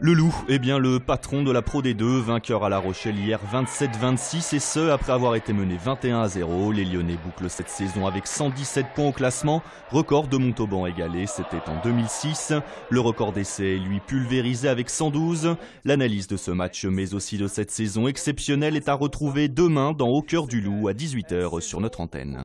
Le loup eh bien le patron de la Pro D2, vainqueur à La Rochelle hier 27-26 et ce après avoir été mené 21 0. Les Lyonnais bouclent cette saison avec 117 points au classement, record de Montauban égalé, c'était en 2006. Le record d'essai est lui pulvérisé avec 112. L'analyse de ce match mais aussi de cette saison exceptionnelle est à retrouver demain dans Au cœur du loup à 18h sur notre antenne.